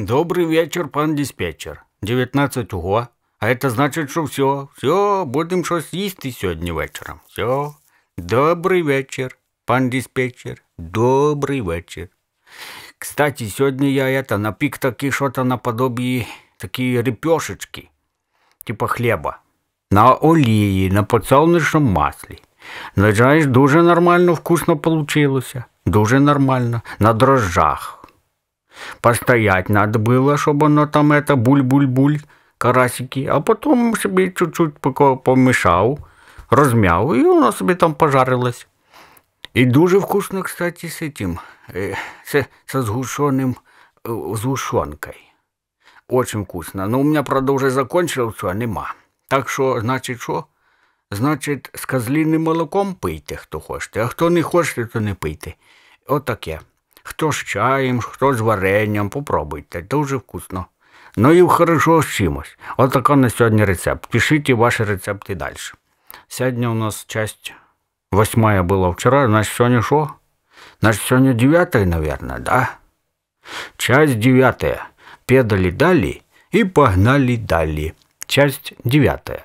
Добрий вечір, пан диспетчер. 19 уго. А це значить, що все, все, будемо щось їсти сьогодні вечором. Все. Добрий вечір, пан диспетчер. Добрий вечір. Кстати, сьогодні я это, напік таки що-то наподобі такі репешечки, типа хліба. На олії, на подсолнечному маслі. Знаєш, дуже нормально, вкусно получилося. Дуже нормально. На дрожжах. Постоять надо было, чтобы оно там это буль-буль-буль, карасики, а потом себе чуть-чуть помішав, розм'яв, і воно собі там пожарилось. І дуже вкусно, кстати, з цим, з, э, з згушеним, з э, гушонкою. Очень вкусно. Но у меня, правда, уже закончилось все, нема. Так що, значить, що? Значить, з козліним молоком пийте, хто хочете, а хто не хочете, то не пийте. Отаке. От хто з чаєм, хто з варенням. Попробуйте, дуже вкусно. Ну і хорошо з чимось. Отако на сьогодні рецепт. Пишіть ваші рецепти далі. Сьогодні у нас часть восьмая була вчора, значить сьогодні що? Значит, сегодня девятая, наверное, да? Часть девятая. Педали дали и погнали дали. Часть девятая.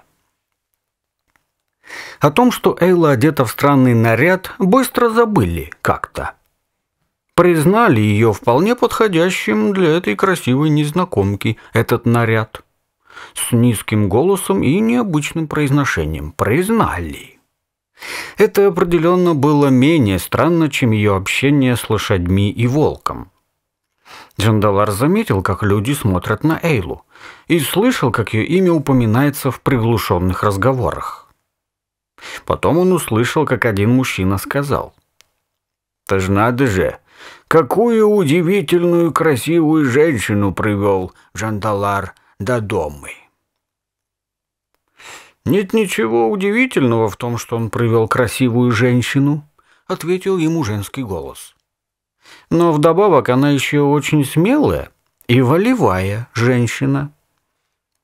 О том, что Эйла одета в странный наряд, быстро забыли как-то. Признали ее вполне подходящим для этой красивой незнакомки этот наряд. С низким голосом и необычным произношением. Признали. Это определенно было менее странно, чем ее общение с лошадьми и волком. Джандалар заметил, как люди смотрят на Эйлу, и слышал, как ее имя упоминается в приглушенных разговорах. Потом он услышал, как один мужчина сказал – это ж надо же! Какую удивительную красивую женщину привел Жандалар до дома!» «Нет ничего удивительного в том, что он привел красивую женщину», — ответил ему женский голос. «Но вдобавок она еще очень смелая и волевая женщина.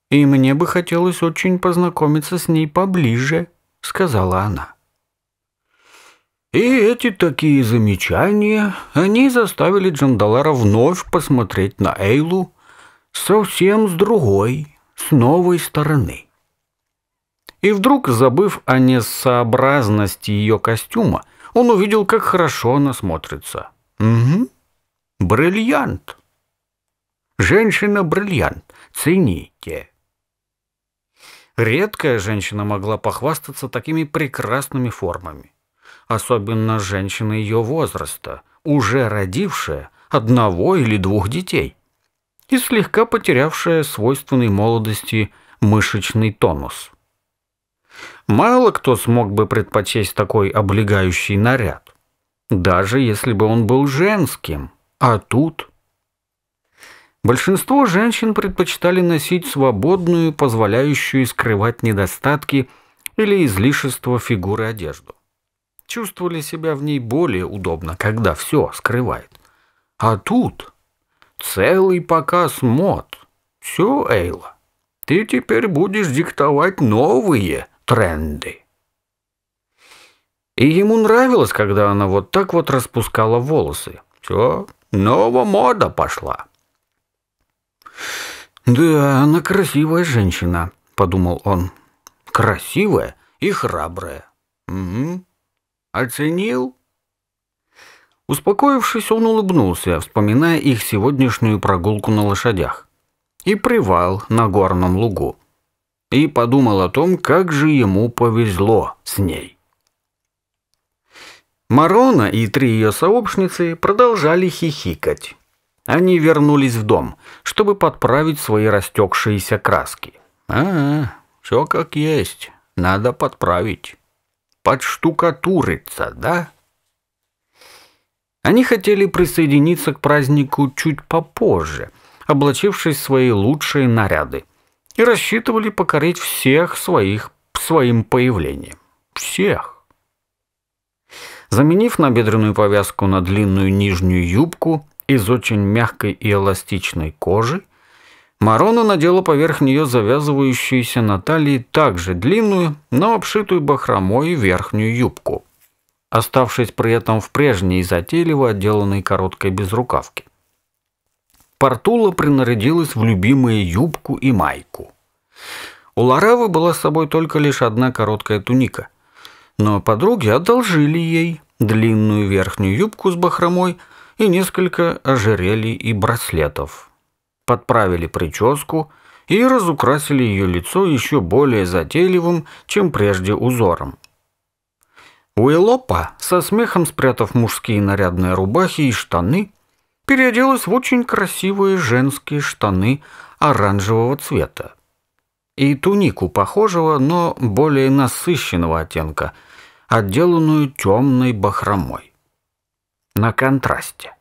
И мне бы хотелось очень познакомиться с ней поближе», — сказала она. И эти такие замечания, они заставили Джандалара вновь посмотреть на Эйлу совсем с другой, с новой стороны. И вдруг, забыв о несообразности ее костюма, он увидел, как хорошо она смотрится. Угу. Бриллиант. Женщина-бриллиант. Цените. Редкая женщина могла похвастаться такими прекрасными формами особенно женщины ее возраста, уже родившие одного или двух детей и слегка потерявшая свойственной молодости мышечный тонус. Мало кто смог бы предпочесть такой облегающий наряд, даже если бы он был женским, а тут... Большинство женщин предпочитали носить свободную, позволяющую скрывать недостатки или излишество фигуры одежду чувствовали себя в ней более удобно, когда все скрывает. А тут целый показ мод. Все, Эйла, ты теперь будешь диктовать новые тренды. И ему нравилось, когда она вот так вот распускала волосы. Все, новая мода пошла. «Да, она красивая женщина», — подумал он. «Красивая и храбрая. Угу. «Оценил?» Успокоившись, он улыбнулся, вспоминая их сегодняшнюю прогулку на лошадях. И привал на горном лугу. И подумал о том, как же ему повезло с ней. Марона и три ее сообщницы продолжали хихикать. Они вернулись в дом, чтобы подправить свои растекшиеся краски. «А, -а все как есть, надо подправить» подштукатуриться, да? Они хотели присоединиться к празднику чуть попозже, облачившись в свои лучшие наряды, и рассчитывали покорить всех своих своим появлением. Всех. Заменив набедренную повязку на длинную нижнюю юбку из очень мягкой и эластичной кожи, Марона надела поверх нее завязывающуюся на талии также длинную, но обшитую бахромой верхнюю юбку, оставшись при этом в прежней затейливо отделанной короткой безрукавке. Портула принарядилась в любимую юбку и майку. У Ларавы была с собой только лишь одна короткая туника, но подруги одолжили ей длинную верхнюю юбку с бахромой и несколько ожерелий и браслетов, подправили прическу и разукрасили ее лицо еще более затейливым, чем прежде узором. Уэллопа, со смехом спрятав мужские нарядные рубахи и штаны, переоделась в очень красивые женские штаны оранжевого цвета и тунику похожего, но более насыщенного оттенка, отделанную темной бахромой. На контрасте.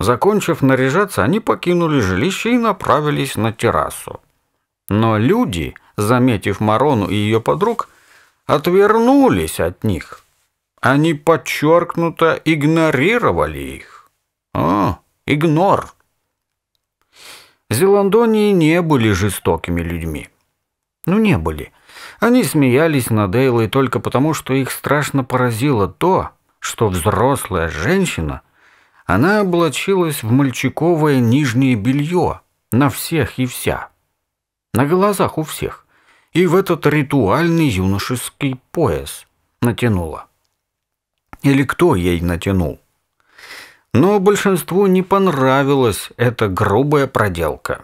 Закончив наряжаться, они покинули жилище и направились на террасу. Но люди, заметив Марону и ее подруг, отвернулись от них. Они подчеркнуто игнорировали их. О, игнор! Зеландонии не были жестокими людьми. Ну, не были. Они смеялись над Эйлой только потому, что их страшно поразило то, что взрослая женщина – она облачилась в мальчиковое нижнее белье на всех и вся. На глазах у всех. И в этот ритуальный юношеский пояс натянула. Или кто ей натянул? Но большинству не понравилась эта грубая проделка.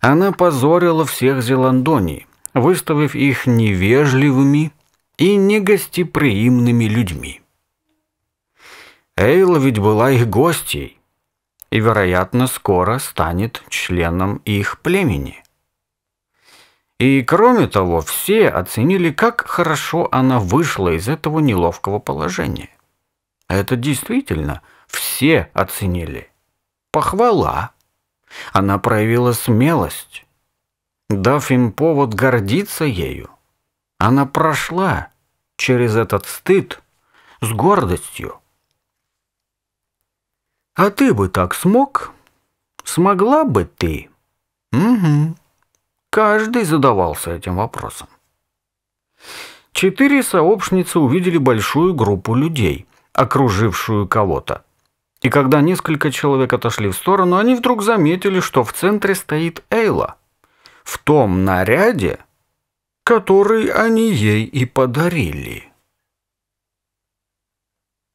Она позорила всех Зеландоний, выставив их невежливыми и негостеприимными людьми. Эйл, ведь была их гостьей и, вероятно, скоро станет членом их племени. И, кроме того, все оценили, как хорошо она вышла из этого неловкого положения. Это действительно все оценили. Похвала. Она проявила смелость, дав им повод гордиться ею. Она прошла через этот стыд с гордостью. А ты бы так смог? Смогла бы ты? Угу. Каждый задавался этим вопросом. Четыре сообщницы увидели большую группу людей, окружившую кого-то. И когда несколько человек отошли в сторону, они вдруг заметили, что в центре стоит Эйла. В том наряде, который они ей и подарили.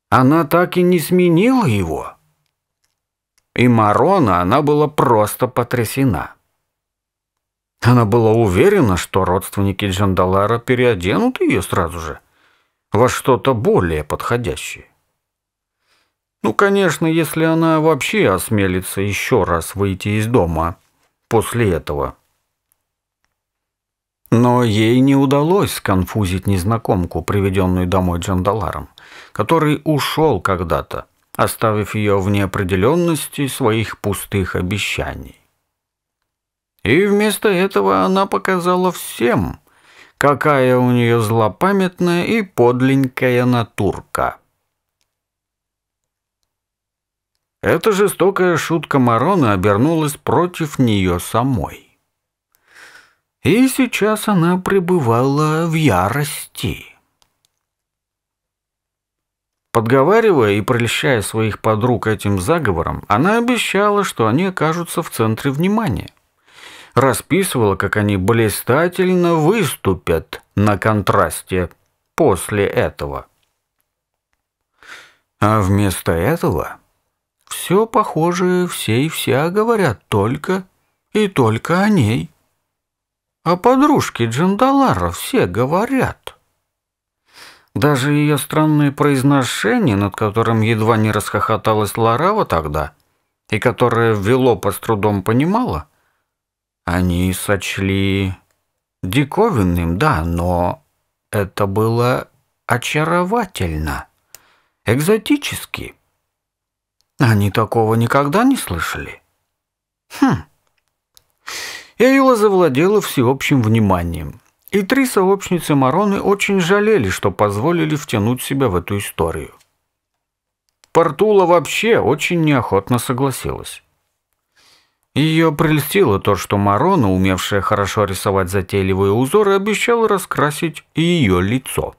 Она так и не сменила его и Марона она была просто потрясена. Она была уверена, что родственники Джандалара переоденут ее сразу же во что-то более подходящее. Ну, конечно, если она вообще осмелится еще раз выйти из дома после этого. Но ей не удалось сконфузить незнакомку, приведенную домой Джандаларом, который ушел когда-то оставив ее в неопределенности своих пустых обещаний. И вместо этого она показала всем, какая у нее злопамятная и подленькая натурка. Эта жестокая шутка Мароны обернулась против нее самой. И сейчас она пребывала в ярости. Подговаривая и прельщая своих подруг этим заговором, она обещала, что они окажутся в центре внимания. Расписывала, как они блистательно выступят на контрасте после этого. А вместо этого все похоже, все и вся говорят только и только о ней. А подружки Джандалара все говорят – даже ее странные произношения, над которым едва не расхохоталась Ларава тогда, и которое Велопа с трудом понимала, они сочли диковинным, да, но это было очаровательно, экзотически. Они такого никогда не слышали. Хм. Эйла завладела всеобщим вниманием. И три сообщницы Мароны очень жалели, что позволили втянуть себя в эту историю. Портула вообще очень неохотно согласилась. Ее прельстило то, что Марона, умевшая хорошо рисовать затейливые узоры, обещала раскрасить и ее лицо.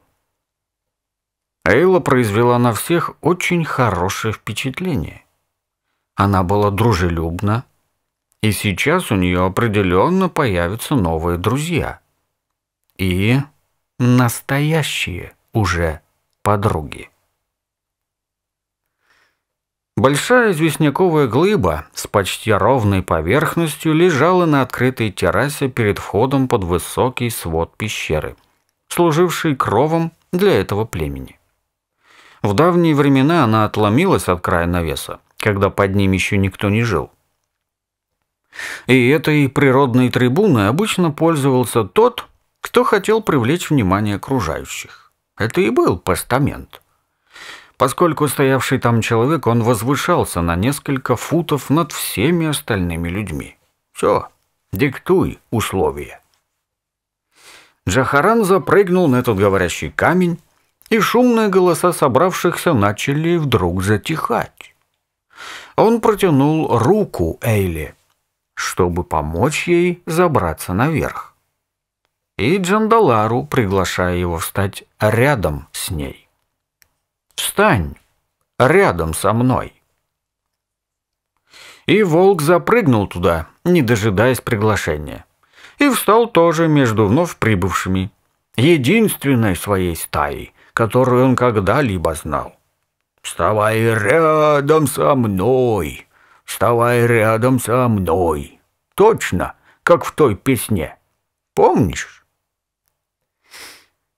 Эйла произвела на всех очень хорошее впечатление. Она была дружелюбна, и сейчас у нее определенно появятся новые друзья – и настоящие уже подруги. Большая известняковая глыба с почти ровной поверхностью лежала на открытой террасе перед входом под высокий свод пещеры, служивший кровом для этого племени. В давние времена она отломилась от края навеса, когда под ним еще никто не жил. И этой природной трибуной обычно пользовался тот, кто хотел привлечь внимание окружающих. Это и был постамент. Поскольку стоявший там человек, он возвышался на несколько футов над всеми остальными людьми. Все, диктуй условия. Джахаран запрыгнул на этот говорящий камень, и шумные голоса собравшихся начали вдруг затихать. Он протянул руку Эйли, чтобы помочь ей забраться наверх и Джандалару, приглашая его встать рядом с ней. «Встань рядом со мной!» И волк запрыгнул туда, не дожидаясь приглашения, и встал тоже между вновь прибывшими, единственной своей стаей, которую он когда-либо знал. «Вставай рядом со мной! Вставай рядом со мной!» Точно, как в той песне. Помнишь?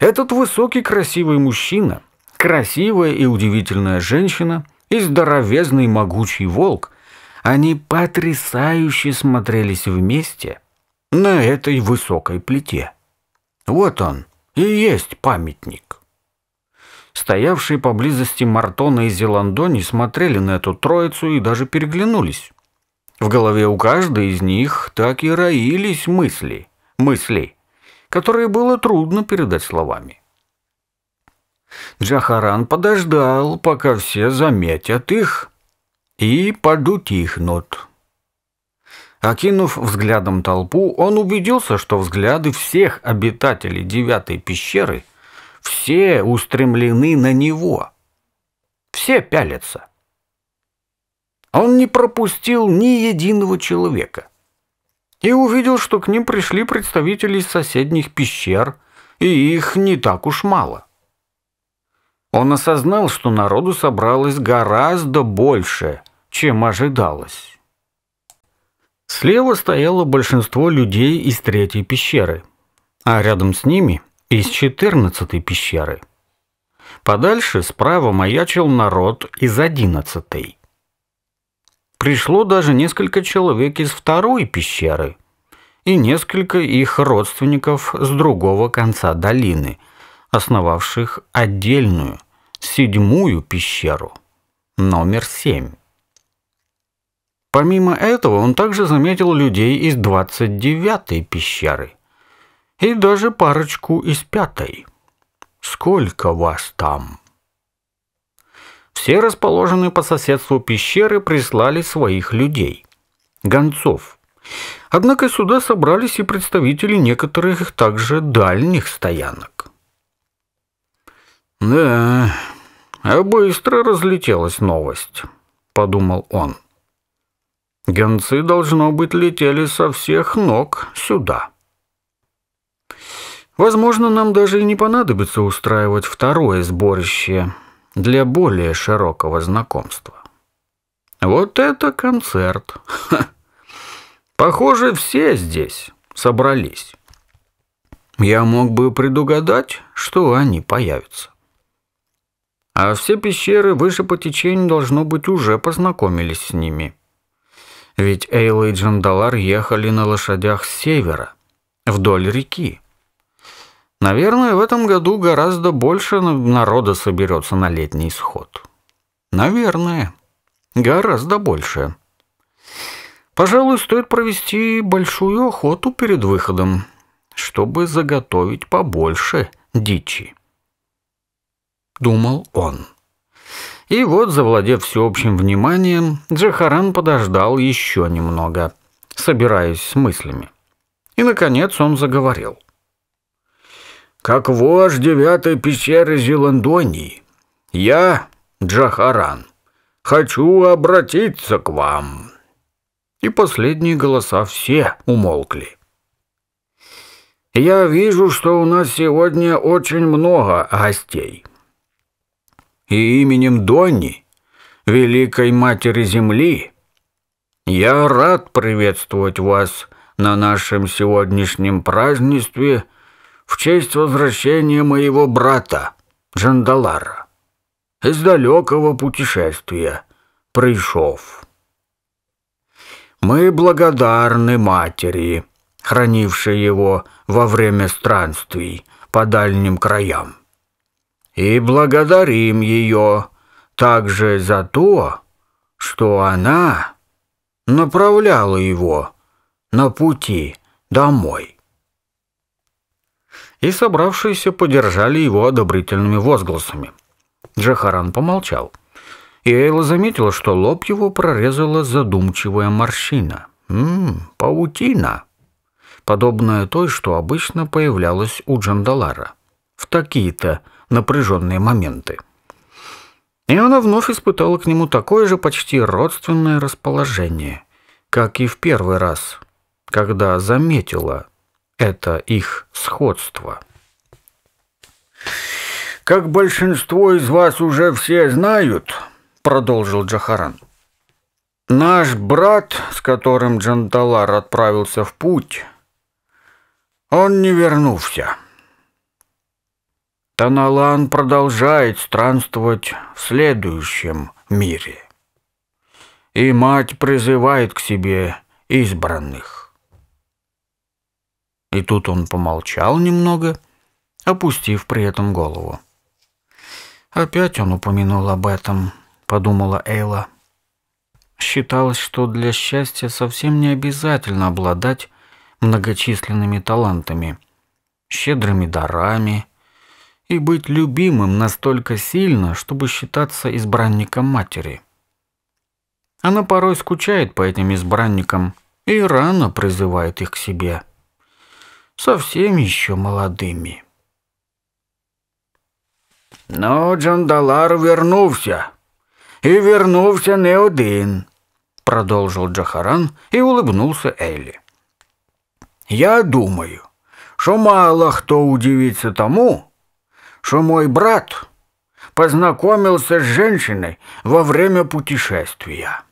Этот высокий красивый мужчина, красивая и удивительная женщина и здоровезный могучий волк, они потрясающе смотрелись вместе на этой высокой плите. Вот он и есть памятник. Стоявшие поблизости Мартона и Зеландони смотрели на эту троицу и даже переглянулись. В голове у каждой из них так и роились мысли. Мысли которые было трудно передать словами. Джахаран подождал, пока все заметят их, и подутихнут. Окинув взглядом толпу, он убедился, что взгляды всех обитателей девятой пещеры все устремлены на него. Все пялятся. Он не пропустил ни единого человека и увидел, что к ним пришли представители из соседних пещер, и их не так уж мало. Он осознал, что народу собралось гораздо больше, чем ожидалось. Слева стояло большинство людей из третьей пещеры, а рядом с ними из четырнадцатой пещеры. Подальше справа маячил народ из одиннадцатой. Пришло даже несколько человек из второй пещеры и несколько их родственников с другого конца долины, основавших отдельную, седьмую пещеру, номер семь. Помимо этого, он также заметил людей из двадцать девятой пещеры и даже парочку из пятой. Сколько вас там? Все расположенные по соседству пещеры прислали своих людей, гонцов. Однако сюда собрались и представители некоторых также дальних стоянок. Да, а быстро разлетелась новость, подумал он. Гонцы должно быть летели со всех ног сюда. Возможно, нам даже и не понадобится устраивать второе сборище, для более широкого знакомства. Вот это концерт. Ха. Похоже, все здесь собрались. Я мог бы предугадать, что они появятся. А все пещеры выше по течению должно быть уже познакомились с ними. Ведь Эйла и Джандалар ехали на лошадях с севера, вдоль реки. Наверное, в этом году гораздо больше народа соберется на летний сход. Наверное, гораздо больше. Пожалуй, стоит провести большую охоту перед выходом, чтобы заготовить побольше дичи. Думал он. И вот, завладев всеобщим вниманием, Джахаран подождал еще немного, собираясь с мыслями. И, наконец, он заговорил. — как вождь девятой пещеры Зеландонии, я, Джахаран, хочу обратиться к вам». И последние голоса все умолкли. «Я вижу, что у нас сегодня очень много гостей. И именем Донни, Великой Матери Земли, я рад приветствовать вас на нашем сегодняшнем празднестве – в честь возвращения моего брата, Джандалара, из далекого путешествия, пришел. Мы благодарны матери, хранившей его во время странствий по дальним краям, и благодарим ее также за то, что она направляла его на пути домой и собравшиеся поддержали его одобрительными возгласами. Джахаран помолчал. И Эйла заметила, что лоб его прорезала задумчивая морщина. «Ммм, паутина!» Подобная той, что обычно появлялась у Джандалара. В такие-то напряженные моменты. И она вновь испытала к нему такое же почти родственное расположение, как и в первый раз, когда заметила это их сходство. «Как большинство из вас уже все знают», — продолжил Джахаран, — «наш брат, с которым Джандалар отправился в путь, он не вернулся». Таналан продолжает странствовать в следующем мире. И мать призывает к себе избранных. И тут он помолчал немного, опустив при этом голову. «Опять он упомянул об этом», — подумала Эйла. Считалось, что для счастья совсем не обязательно обладать многочисленными талантами, щедрыми дарами и быть любимым настолько сильно, чтобы считаться избранником матери. Она порой скучает по этим избранникам и рано призывает их к себе совсем еще молодыми. Но Джандалар вернулся И вернулся не один, продолжил Джахаран и улыбнулся Элли. Я думаю, что мало кто удивится тому, что мой брат познакомился с женщиной во время путешествия.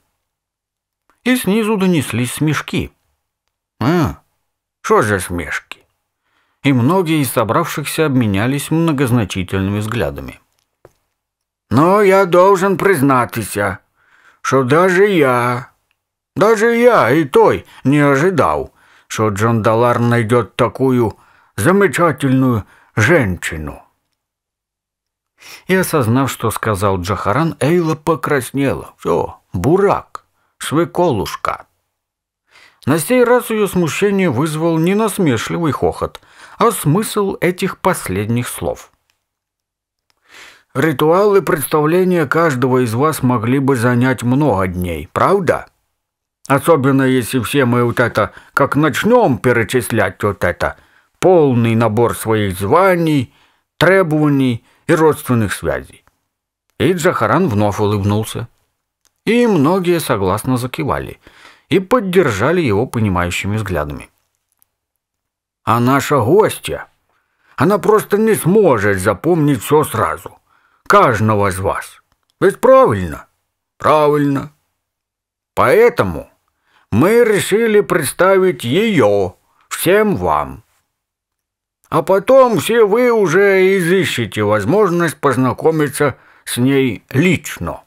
И снизу донеслись смешки. А, что же смешки? и многие из собравшихся обменялись многозначительными взглядами. «Но я должен признаться, что даже я, даже я и той не ожидал, что Джон Далар найдет такую замечательную женщину». И осознав, что сказал Джахаран, Эйла покраснела. «Все, бурак, свеколушка». На сей раз ее смущение вызвал ненасмешливый хохот – а смысл этих последних слов. Ритуалы представления каждого из вас могли бы занять много дней, правда? Особенно если все мы вот это, как начнем перечислять вот это, полный набор своих званий, требований и родственных связей. И Джахаран вновь улыбнулся. И многие согласно закивали и поддержали его понимающими взглядами а наша гостья, она просто не сможет запомнить все сразу. Каждого из вас. Ведь правильно? Правильно. Поэтому мы решили представить ее всем вам. А потом все вы уже изыщете возможность познакомиться с ней лично.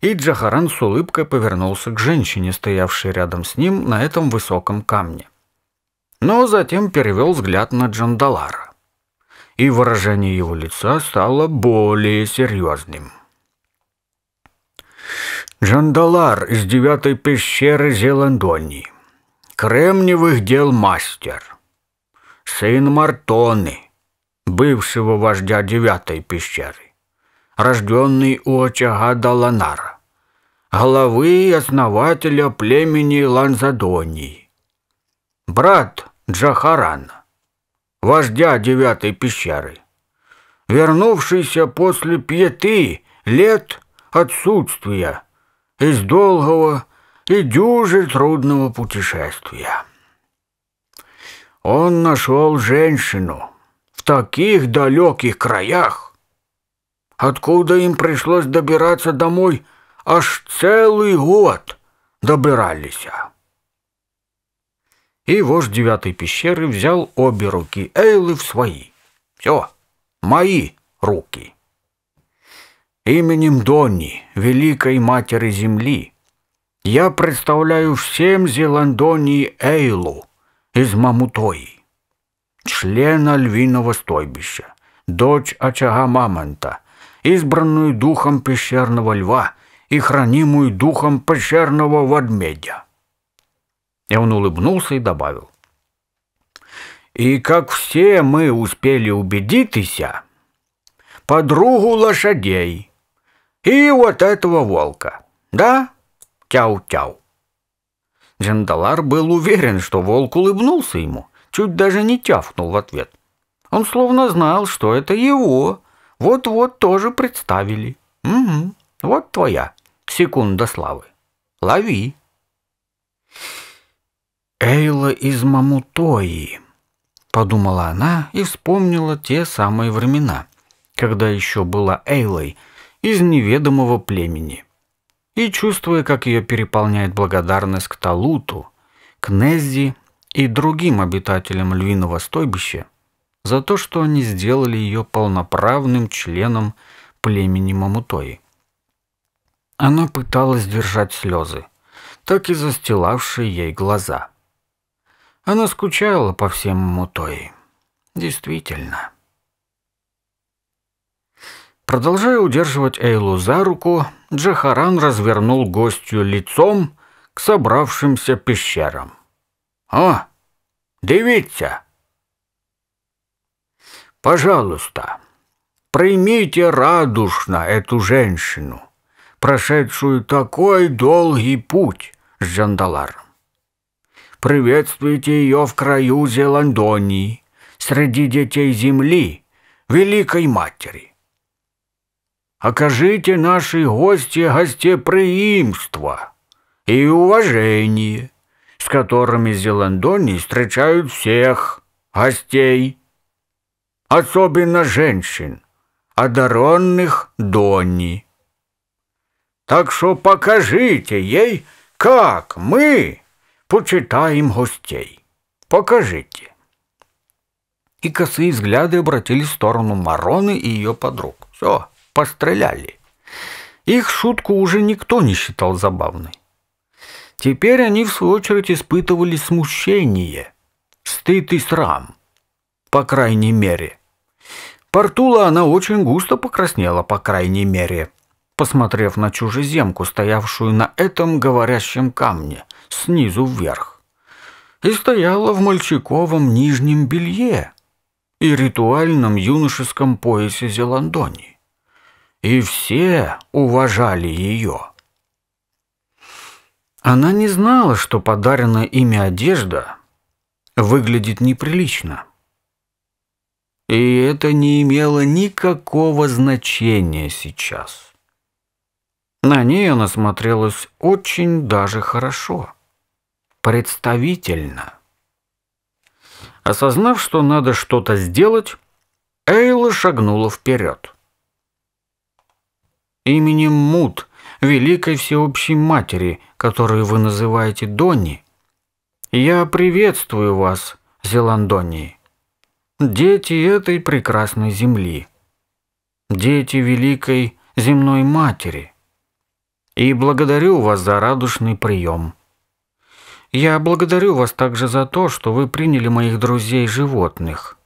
И Джахаран с улыбкой повернулся к женщине, стоявшей рядом с ним на этом высоком камне но затем перевел взгляд на Джандалара. И выражение его лица стало более серьезным. Джандалар из девятой пещеры Зеландони, Кремниевых дел мастер. Сын Мартоны, бывшего вождя девятой пещеры. Рожденный у очага Даланара. Главы и основателя племени Ланзадонии. Брат Джахарана, вождя девятой пещеры, вернувшийся после пяти лет отсутствия из долгого и дюже трудного путешествия. Он нашел женщину в таких далеких краях, откуда им пришлось добираться домой аж целый год добирались и вождь девятой пещеры взял обе руки Эйлы в свои. Все, мои руки. Именем Донни, великой матери земли, я представляю всем Зеландонии Эйлу из Мамутои, члена львиного стойбища, дочь очага мамонта, избранную духом пещерного льва и хранимую духом пещерного Вадмедя. И он улыбнулся и добавил. И как все мы успели убедиться, подругу лошадей и вот этого волка, да? Тяу-тяу. Джандалар был уверен, что волк улыбнулся ему, чуть даже не тяфнул в ответ. Он словно знал, что это его. Вот-вот тоже представили. Угу, вот твоя секунда славы. Лови. Эйла из Мамутои, подумала она и вспомнила те самые времена, когда еще была Эйлой из неведомого племени. И чувствуя, как ее переполняет благодарность к Талуту, к Неззи и другим обитателям львиного стойбища за то, что они сделали ее полноправным членом племени Мамутои. Она пыталась держать слезы, так и застилавшие ей глаза – она скучала по всему той, Действительно. Продолжая удерживать Эйлу за руку, Джахаран развернул гостью лицом к собравшимся пещерам. «О, дивіться! Пожалуйста, примите радушно эту женщину, прошедшую такой долгий путь с Джандаларом приветствуйте ее в краю Зеландонии, среди детей земли, Великой Матери. Окажите нашей гости гостеприимство и уважение, с которыми Зеландонии встречают всех гостей, особенно женщин, одаренных Донни. Так что покажите ей, как мы Почитаем гостей. Покажите. И косые взгляды обратились в сторону Мароны и ее подруг. Все, постреляли. Их шутку уже никто не считал забавной. Теперь они, в свою очередь, испытывали смущение, стыд и срам. По крайней мере. Портула она очень густо покраснела, по крайней мере, посмотрев на чужеземку, стоявшую на этом говорящем камне – снизу вверх. И стояла в мальчиковом нижнем белье и ритуальном юношеском поясе Зеландони. И все уважали ее. Она не знала, что подаренная ими одежда выглядит неприлично. И это не имело никакого значения сейчас. На ней она смотрелась очень даже хорошо представительно. Осознав, что надо что-то сделать, Эйла шагнула вперед. Именем Мут, великой всеобщей матери, которую вы называете Донни, я приветствую вас, Зеландонии, дети этой прекрасной земли, дети великой земной матери, и благодарю вас за радушный прием. Я благодарю вас также за то, что вы приняли моих друзей-животных.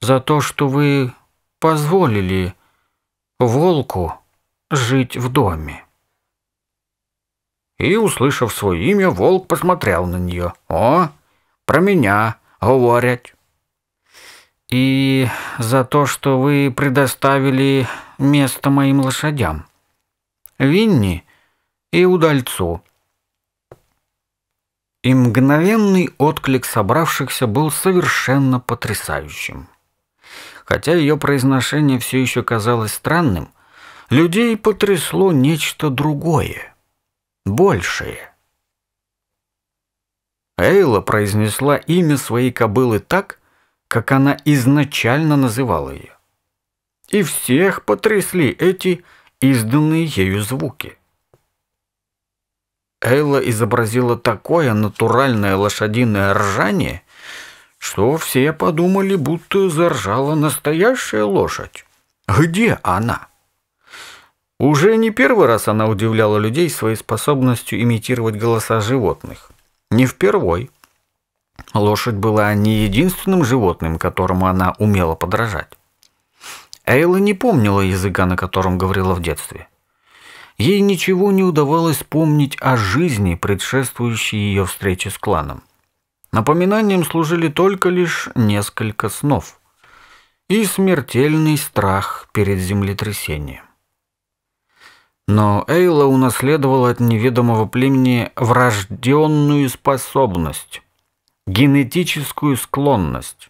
За то, что вы позволили волку жить в доме. И, услышав свое имя, волк посмотрел на нее. «О, про меня говорят». «И за то, что вы предоставили место моим лошадям, Винни и удальцу». И мгновенный отклик собравшихся был совершенно потрясающим. Хотя ее произношение все еще казалось странным, людей потрясло нечто другое, большее. Эйла произнесла имя своей кобылы так, как она изначально называла ее. И всех потрясли эти изданные ею звуки. Элла изобразила такое натуральное лошадиное ржание, что все подумали, будто заржала настоящая лошадь. Где она? Уже не первый раз она удивляла людей своей способностью имитировать голоса животных. Не впервой. Лошадь была не единственным животным, которому она умела подражать. Эйла не помнила языка, на котором говорила в детстве. Ей ничего не удавалось помнить о жизни, предшествующей ее встрече с кланом. Напоминанием служили только лишь несколько снов и смертельный страх перед землетрясением. Но Эйла унаследовала от неведомого племени врожденную способность, генетическую склонность,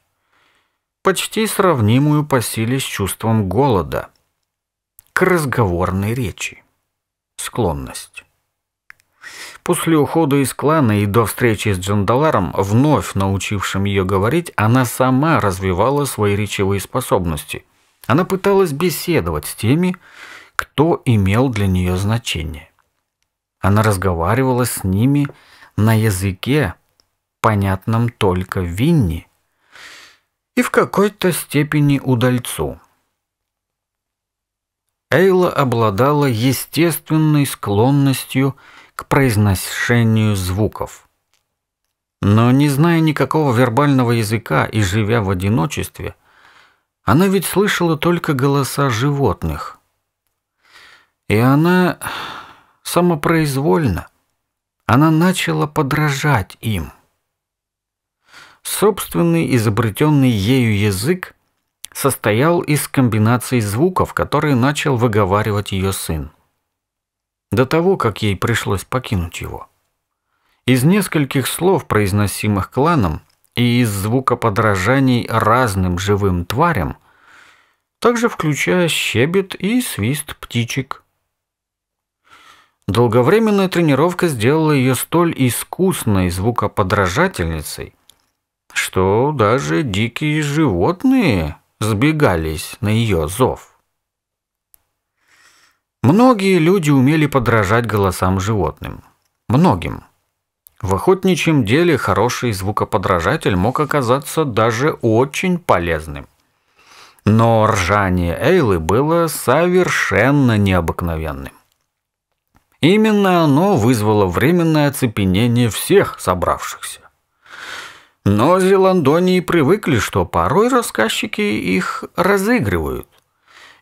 почти сравнимую по силе с чувством голода, к разговорной речи склонность. После ухода из клана и до встречи с Джандаларом, вновь научившим ее говорить, она сама развивала свои речевые способности. Она пыталась беседовать с теми, кто имел для нее значение. Она разговаривала с ними на языке, понятном только Винни и в какой-то степени удальцу. Эйла обладала естественной склонностью к произношению звуков. Но не зная никакого вербального языка и живя в одиночестве, она ведь слышала только голоса животных. И она самопроизвольно, она начала подражать им. Собственный изобретенный ею язык состоял из комбинаций звуков, которые начал выговаривать ее сын. До того, как ей пришлось покинуть его. Из нескольких слов, произносимых кланом, и из звукоподражаний разным живым тварям, также включая щебет и свист птичек. Долговременная тренировка сделала ее столь искусной звукоподражательницей, что даже дикие животные сбегались на ее зов. Многие люди умели подражать голосам животным. Многим. В охотничьем деле хороший звукоподражатель мог оказаться даже очень полезным. Но ржание Эйлы было совершенно необыкновенным. Именно оно вызвало временное оцепенение всех собравшихся. Но зеландонии привыкли, что порой рассказчики их разыгрывают,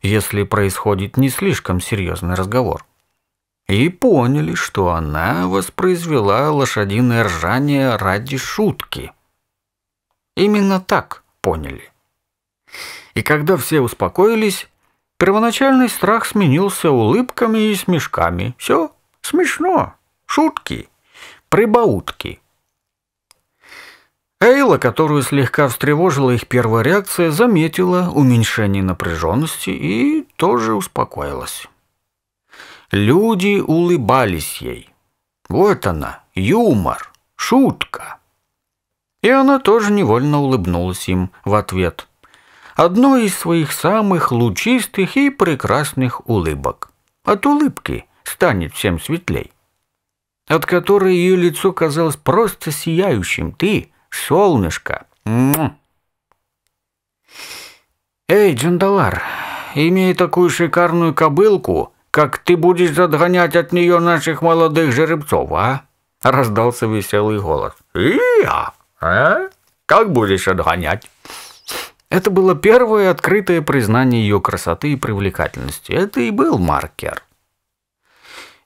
если происходит не слишком серьезный разговор. И поняли, что она воспроизвела лошадиное ржание ради шутки. Именно так поняли. И когда все успокоились, первоначальный страх сменился улыбками и смешками. Все смешно, шутки, прибаутки – Эйла, которую слегка встревожила их первая реакция, заметила уменьшение напряженности и тоже успокоилась. Люди улыбались ей. Вот она, юмор, шутка. И она тоже невольно улыбнулась им в ответ. Одной из своих самых лучистых и прекрасных улыбок. От улыбки станет всем светлей. От которой ее лицо казалось просто сияющим. Ты Солнышко. Эй, Джандалар, имея такую шикарную кобылку, как ты будешь задгонять от нее наших молодых жеребцов, а? Раздался веселый голос. Я? А? Как будешь отгонять? Это было первое открытое признание ее красоты и привлекательности. Это и был маркер.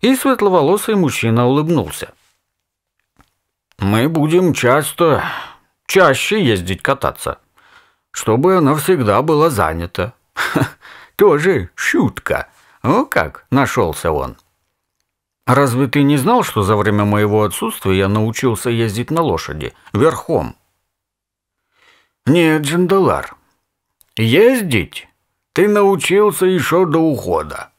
И светловолосый мужчина улыбнулся. Мы будем часто, чаще ездить кататься, чтобы она всегда была занята. Ха, тоже шутка. Ну как, нашелся он. Разве ты не знал, что за время моего отсутствия я научился ездить на лошади, верхом? Нет, Джандалар. Ездить ты научился еще до ухода.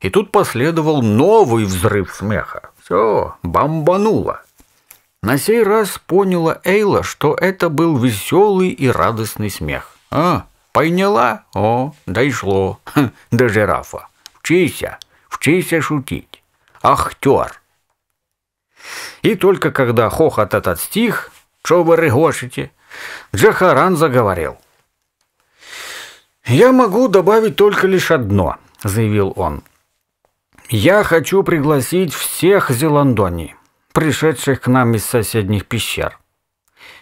И тут последовал новый взрыв смеха. Все, бомбануло. На сей раз поняла Эйла, что это был веселый и радостный смех. «А, поняла? О, дошло. Ха, до жирафа. Вчися, вчися шутить. Ахтер!» И только когда хохот этот стих, что вы рыгошите, Джахаран заговорил. «Я могу добавить только лишь одно», — заявил он. «Я хочу пригласить всех Зеландони, пришедших к нам из соседних пещер.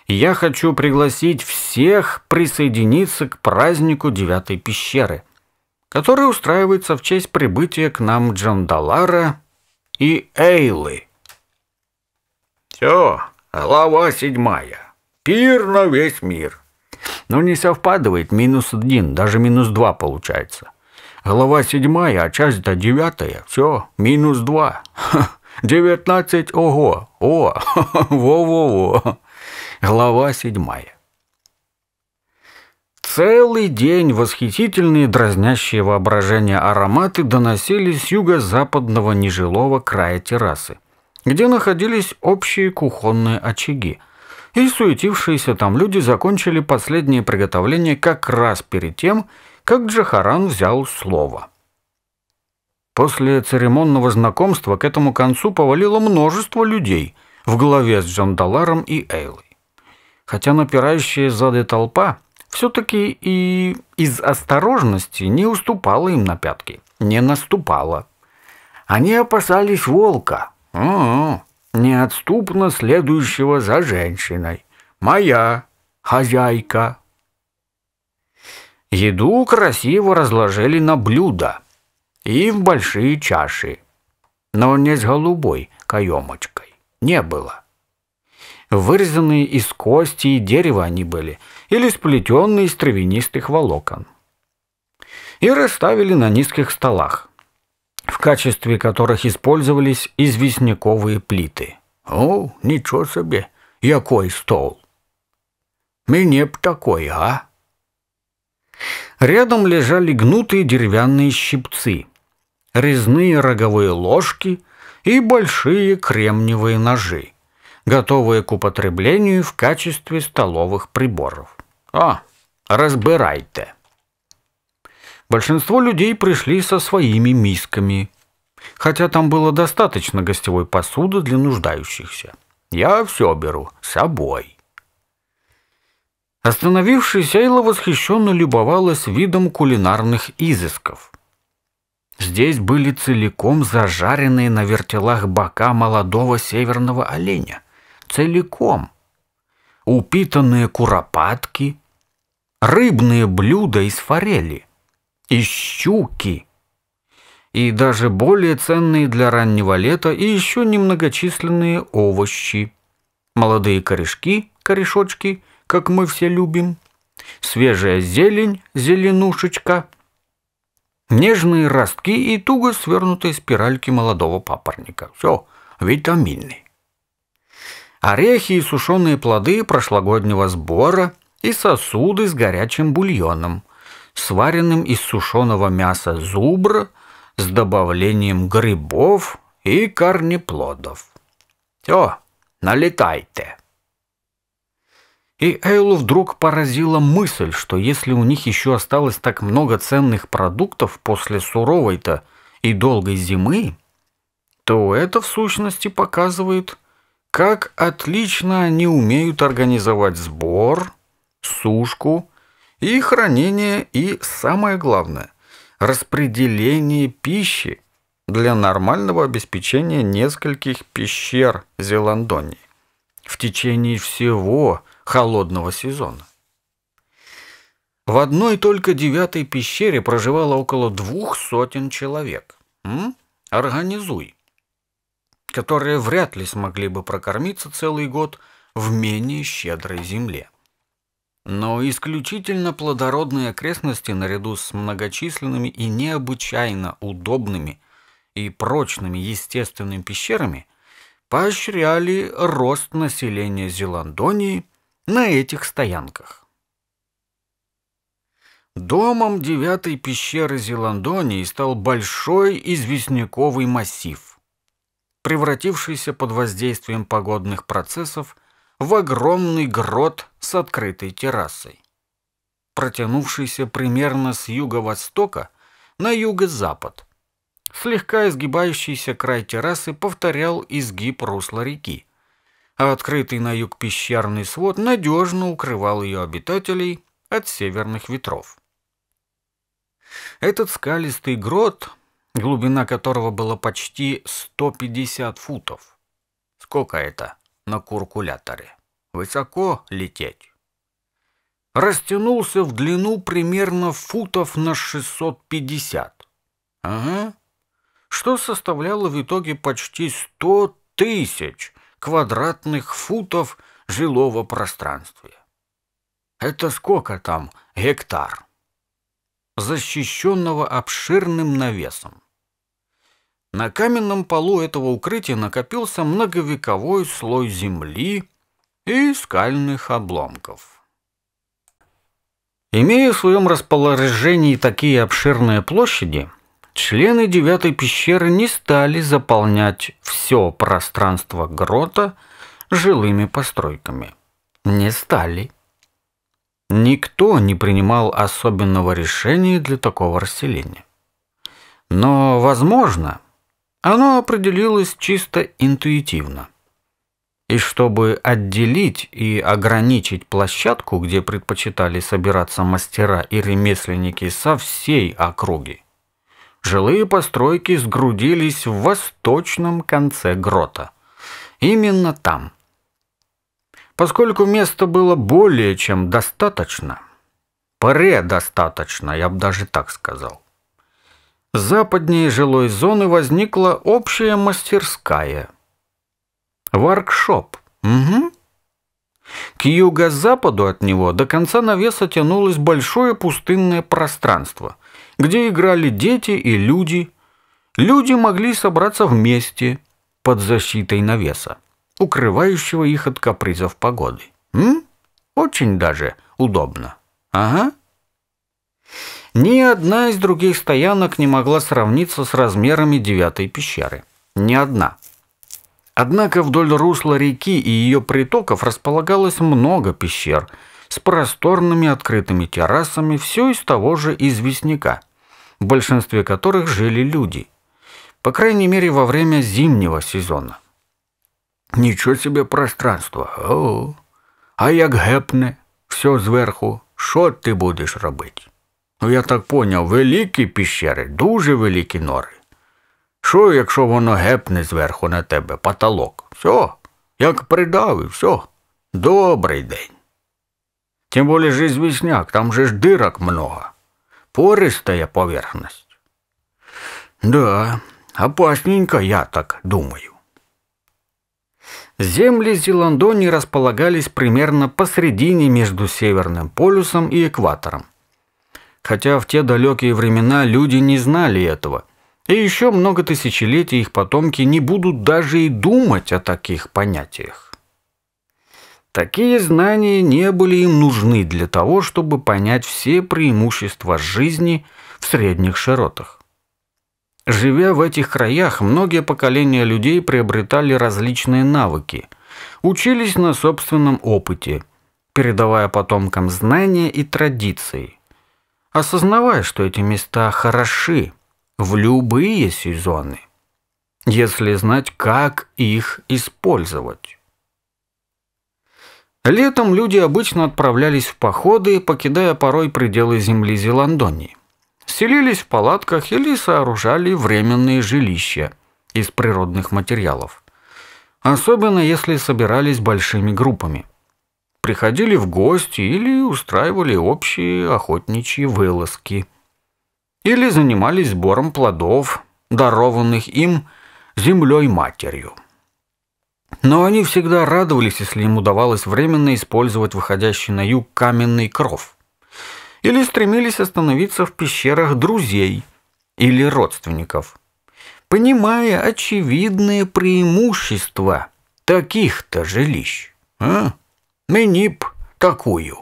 Я хочу пригласить всех присоединиться к празднику девятой пещеры, который устраивается в честь прибытия к нам Джандалара и Эйлы. Все, глава седьмая. Пир на весь мир. Но ну, не совпадает минус один, даже минус два получается. Глава седьмая, а часть до девятая. Все, минус два. Ха. 19 ого, о, во-во-во. Глава седьмая. Целый день восхитительные дразнящие воображение ароматы доносились с юго-западного нежилого края террасы, где находились общие кухонные очаги. И суетившиеся там люди закончили последние приготовления как раз перед тем, как Джахаран взял слово. После церемонного знакомства к этому концу повалило множество людей в главе с Джандаларом и Эйлой. Хотя напирающая сзади толпа все-таки и из осторожности не уступала им на пятки, не наступала. Они опасались волка, У -у, неотступно следующего за женщиной. «Моя хозяйка». Еду красиво разложили на блюдо и в большие чаши, но не с голубой каемочкой, не было. Вырезанные из кости и дерева они были, или сплетенные из травянистых волокон. И расставили на низких столах, в качестве которых использовались известняковые плиты. О, ничего себе, якой стол! Мне б такой, а? Рядом лежали гнутые деревянные щипцы – резные роговые ложки и большие кремниевые ножи, готовые к употреблению в качестве столовых приборов. А, разбирайте. Большинство людей пришли со своими мисками, хотя там было достаточно гостевой посуды для нуждающихся. Я все беру с собой. Остановившись, Айла восхищенно любовалась видом кулинарных изысков – Здесь были целиком зажаренные на вертелах бока молодого северного оленя. Целиком. Упитанные куропатки, рыбные блюда из форели, из щуки. И даже более ценные для раннего лета и еще немногочисленные овощи. Молодые корешки, корешочки, как мы все любим. Свежая зелень, зеленушечка – Нежные ростки и туго свернутые спиральки молодого папорника. Все, витаминный. Орехи и сушеные плоды прошлогоднего сбора и сосуды с горячим бульоном, сваренным из сушеного мяса зубра с добавлением грибов и корнеплодов. Все, налетайте. И Эйлу вдруг поразила мысль, что если у них еще осталось так много ценных продуктов после суровой-то и долгой зимы, то это в сущности показывает, как отлично они умеют организовать сбор, сушку и хранение, и, самое главное, распределение пищи для нормального обеспечения нескольких пещер Зеландонии. В течение всего – холодного сезона. В одной только девятой пещере проживало около двух сотен человек. М? Организуй. Которые вряд ли смогли бы прокормиться целый год в менее щедрой земле. Но исключительно плодородные окрестности наряду с многочисленными и необычайно удобными и прочными естественными пещерами поощряли рост населения Зеландонии – на этих стоянках. Домом девятой пещеры Зеландонии стал большой известняковый массив, превратившийся под воздействием погодных процессов в огромный грот с открытой террасой, протянувшийся примерно с юго-востока на юго-запад. Слегка изгибающийся край террасы повторял изгиб русла реки, а открытый на юг пещерный свод надежно укрывал ее обитателей от северных ветров. Этот скалистый грот, глубина которого была почти 150 футов. Сколько это на куркуляторе? Высоко лететь. Растянулся в длину примерно футов на 650. Ага. Что составляло в итоге почти 100 тысяч – квадратных футов жилого пространства. Это сколько там гектар? Защищенного обширным навесом. На каменном полу этого укрытия накопился многовековой слой земли и скальных обломков. Имея в своем расположении такие обширные площади, члены девятой пещеры не стали заполнять все пространство грота жилыми постройками. Не стали. Никто не принимал особенного решения для такого расселения. Но, возможно, оно определилось чисто интуитивно. И чтобы отделить и ограничить площадку, где предпочитали собираться мастера и ремесленники со всей округи, жилые постройки сгрудились в восточном конце грота. Именно там. Поскольку места было более чем достаточно, паре достаточно, я бы даже так сказал. Западнее жилой зоны возникла общая мастерская. Воркшоп. Угу. К юго-западу от него до конца навеса тянулось большое пустынное пространство – где играли дети и люди. Люди могли собраться вместе под защитой навеса, укрывающего их от капризов погоды. М? Очень даже удобно. Ага. Ни одна из других стоянок не могла сравниться с размерами девятой пещеры. Ни одна. Однако вдоль русла реки и ее притоков располагалось много пещер – с просторными открытыми террасами, все из того же известняка, в большинстве которых жили люди, по крайней мере во время зимнего сезона. Ничего себе пространство. О, а як гепне, все сверху, что ты будешь робити? Ну, я так понял, великі пещеры, дуже великі нори. Що, якщо воно гепне зверху на тебе, потолок? Все, як придави, все. Добрий день. Тем более же известняк, там же ж дырок много. Пористая поверхность. Да, опасненько, я так думаю. Земли Зеландонии располагались примерно посредине между Северным полюсом и экватором. Хотя в те далекие времена люди не знали этого. И еще много тысячелетий их потомки не будут даже и думать о таких понятиях. Такие знания не были им нужны для того, чтобы понять все преимущества жизни в средних широтах. Живя в этих краях, многие поколения людей приобретали различные навыки, учились на собственном опыте, передавая потомкам знания и традиции. Осознавая, что эти места хороши в любые сезоны, если знать, как их использовать. Летом люди обычно отправлялись в походы, покидая порой пределы земли Зеландонии. Селились в палатках или сооружали временные жилища из природных материалов. Особенно если собирались большими группами. Приходили в гости или устраивали общие охотничьи вылазки. Или занимались сбором плодов, дарованных им землей-матерью. Но они всегда радовались, если им удавалось временно использовать выходящий на юг каменный кров. Или стремились остановиться в пещерах друзей или родственников. Понимая очевидные преимущества таких-то жилищ. А? Мені такую.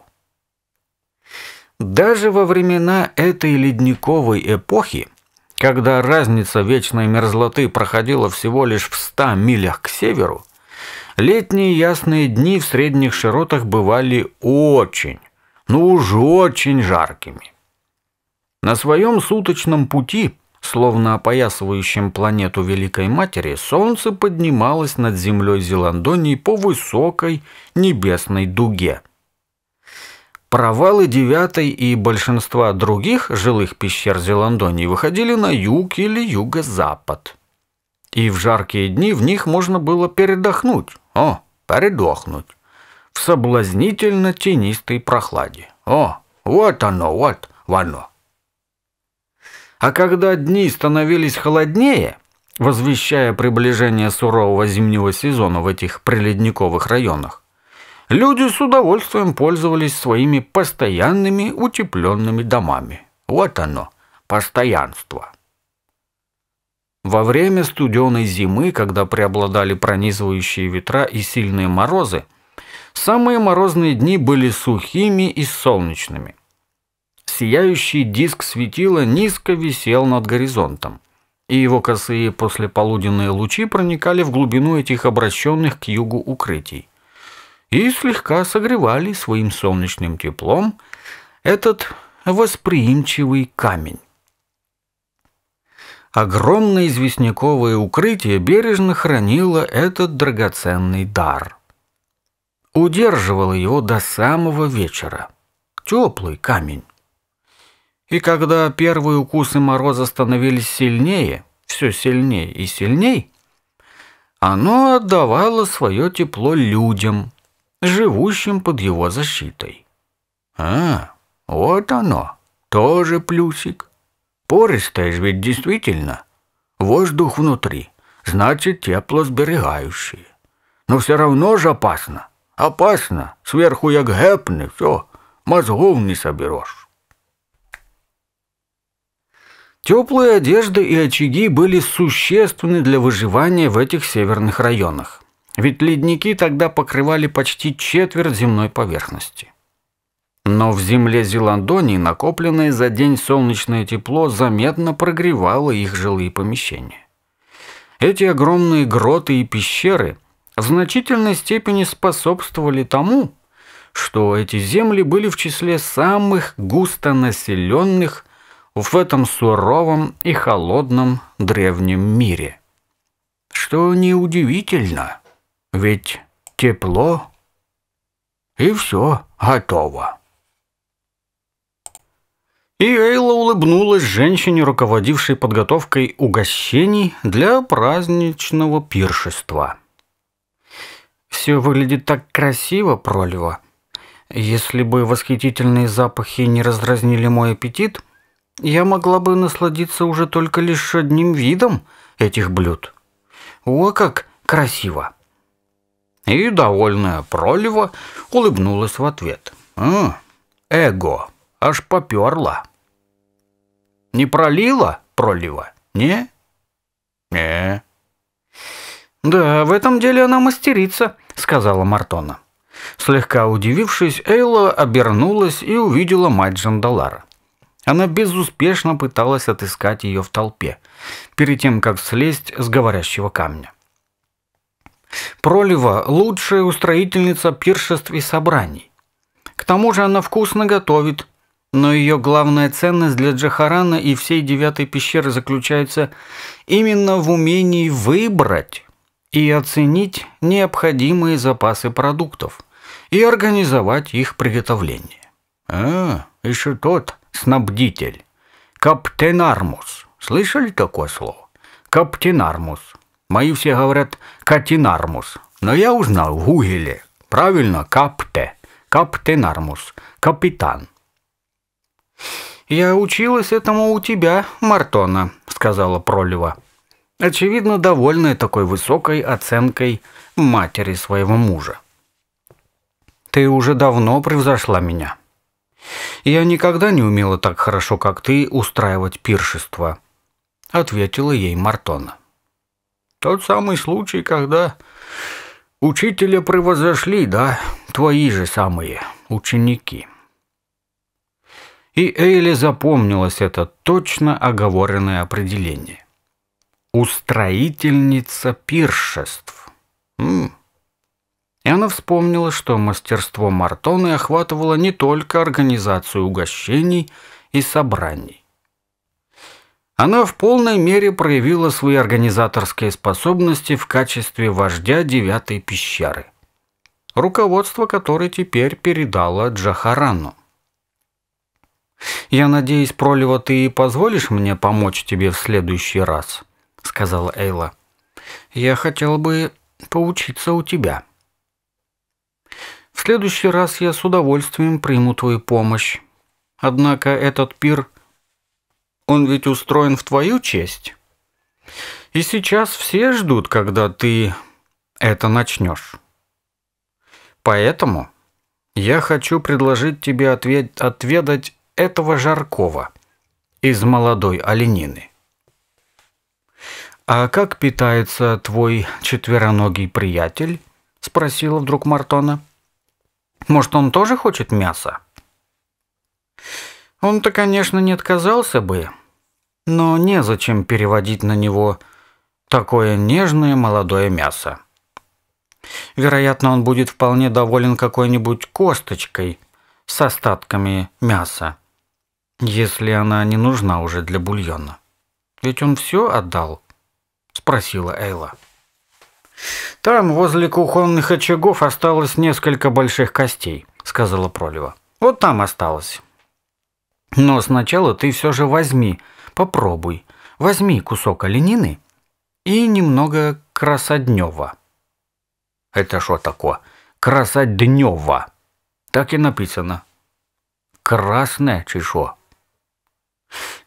Даже во времена этой ледниковой эпохи, когда разница вечной мерзлоты проходила всего лишь в ста милях к северу, Летние ясные дни в средних широтах бывали очень, ну уж очень жаркими. На своем суточном пути, словно опоясывающем планету Великой Матери, солнце поднималось над землей Зеландонии по высокой небесной дуге. Провалы девятой и большинства других жилых пещер Зеландонии выходили на юг или юго-запад. И в жаркие дни в них можно было передохнуть. О, передохнуть. В соблазнительно тенистой прохладе. О, вот оно, вот воно. А когда дни становились холоднее, возвещая приближение сурового зимнего сезона в этих приледниковых районах, люди с удовольствием пользовались своими постоянными утепленными домами. Вот оно, постоянство. Во время студеной зимы, когда преобладали пронизывающие ветра и сильные морозы, самые морозные дни были сухими и солнечными. Сияющий диск светила низко висел над горизонтом, и его косые послеполуденные лучи проникали в глубину этих обращенных к югу укрытий и слегка согревали своим солнечным теплом этот восприимчивый камень. Огромное известняковое укрытие бережно хранило этот драгоценный дар. Удерживало его до самого вечера. Теплый камень. И когда первые укусы мороза становились сильнее, все сильнее и сильнее, оно отдавало свое тепло людям, живущим под его защитой. А, вот оно, тоже плюсик. Пористая ж ведь действительно. Воздух внутри, значит, тепло сберегающее. Но все равно же опасно. Опасно. Сверху як гепне, все, мозгов не соберешь. Теплые одежды и очаги были существенны для выживания в этих северных районах. Ведь ледники тогда покрывали почти четверть земной поверхности. Но в земле Зеландонии накопленное за день солнечное тепло заметно прогревало их жилые помещения. Эти огромные гроты и пещеры в значительной степени способствовали тому, что эти земли были в числе самых густонаселенных в этом суровом и холодном древнем мире. Что неудивительно, ведь тепло и все готово. И Эйла улыбнулась женщине, руководившей подготовкой угощений для праздничного пиршества. «Все выглядит так красиво, Пролева. Если бы восхитительные запахи не раздразнили мой аппетит, я могла бы насладиться уже только лишь одним видом этих блюд. О, как красиво!» И довольная Пролева улыбнулась в ответ. «Эго, аж поперла!» Не пролила пролива? Не? Не. Да, в этом деле она мастерица, сказала Мартона. Слегка удивившись, Эйла обернулась и увидела мать Джандалара. Она безуспешно пыталась отыскать ее в толпе, перед тем, как слезть с говорящего камня. Пролива – лучшая устроительница пиршеств и собраний. К тому же она вкусно готовит, но ее главная ценность для Джахарана и всей девятой пещеры заключается именно в умении выбрать и оценить необходимые запасы продуктов и организовать их приготовление. А, еще тот снабдитель. Каптенармус. Слышали такое слово? Каптенармус. Мои все говорят Катинармус, Но я узнал в Гугеле. Правильно, Капте. Каптенармус Капитан. «Я училась этому у тебя, Мартона», — сказала Пролева. Очевидно, довольная такой высокой оценкой матери своего мужа. «Ты уже давно превзошла меня», я никогда не умела так хорошо, как ты, устраивать пиршество, ответила ей Мартона. Тот самый случай, когда учителя превзошли, да, твои же самые ученики и Эйли запомнилось это точно оговоренное определение. Устроительница пиршеств. М -м. И она вспомнила, что мастерство Мартоны охватывало не только организацию угощений и собраний. Она в полной мере проявила свои организаторские способности в качестве вождя девятой пещеры, руководство которой теперь передала Джахарану. «Я надеюсь, Пролева, ты позволишь мне помочь тебе в следующий раз?» — сказала Эйла. «Я хотел бы поучиться у тебя». «В следующий раз я с удовольствием приму твою помощь. Однако этот пир, он ведь устроен в твою честь. И сейчас все ждут, когда ты это начнешь. Поэтому я хочу предложить тебе ответ отведать этого жаркого из молодой оленины. «А как питается твой четвероногий приятель?» – спросила вдруг Мартона. «Может, он тоже хочет мяса?» Он-то, конечно, не отказался бы, но незачем переводить на него такое нежное молодое мясо. Вероятно, он будет вполне доволен какой-нибудь косточкой с остатками мяса, если она не нужна уже для бульона. Ведь он все отдал, спросила Эйла. Там возле кухонных очагов осталось несколько больших костей, сказала Пролева. Вот там осталось. Но сначала ты все же возьми, попробуй. Возьми кусок оленины и немного красоднева. Это что такое? Красоднева. Так и написано. Красное чешо.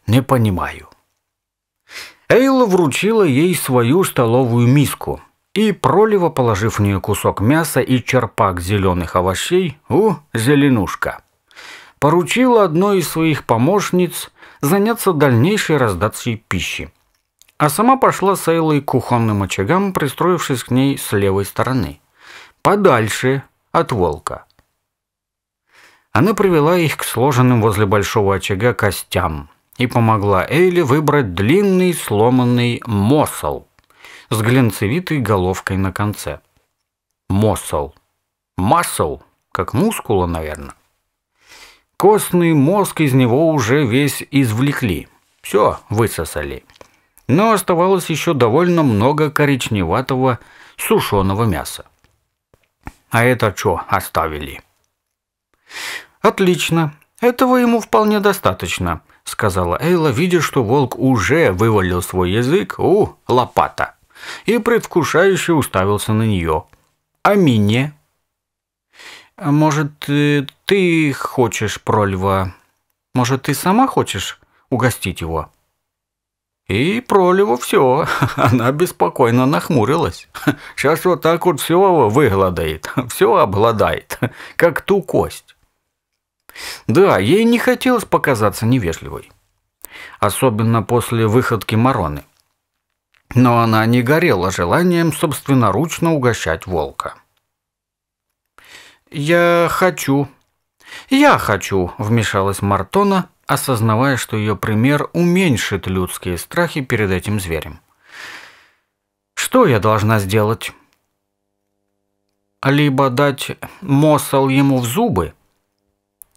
Не понимаю. Эйла вручила ей свою столовую миску и, пролево положив в нее кусок мяса и черпак зеленых овощей, у, зеленушка, поручила одной из своих помощниц заняться дальнейшей раздачей пищи, а сама пошла с Эйлой к кухонным очагам, пристроившись к ней с левой стороны, подальше от волка. Она привела их к сложенным возле большого очага костям – и помогла Эйли выбрать длинный сломанный мосл с глянцевитой головкой на конце. Мосл. Масл, как мускула, наверное. Костный мозг из него уже весь извлекли. Все высосали. Но оставалось еще довольно много коричневатого сушеного мяса. А это что оставили? Отлично. Этого ему вполне достаточно – сказала Эйла, видя, что волк уже вывалил свой язык у лопата и предвкушающе уставился на нее. «А мне?» «А «Может, э, ты хочешь, Прольва? Может, ты сама хочешь угостить его?» И Пролеву все. Она беспокойно нахмурилась. Сейчас вот так вот все выгладает, все обладает, как ту кость. Да, ей не хотелось показаться невежливой. Особенно после выходки Мароны. Но она не горела желанием собственноручно угощать волка. «Я хочу», «Я хочу», – вмешалась Мартона, осознавая, что ее пример уменьшит людские страхи перед этим зверем. «Что я должна сделать?» «Либо дать мосол ему в зубы,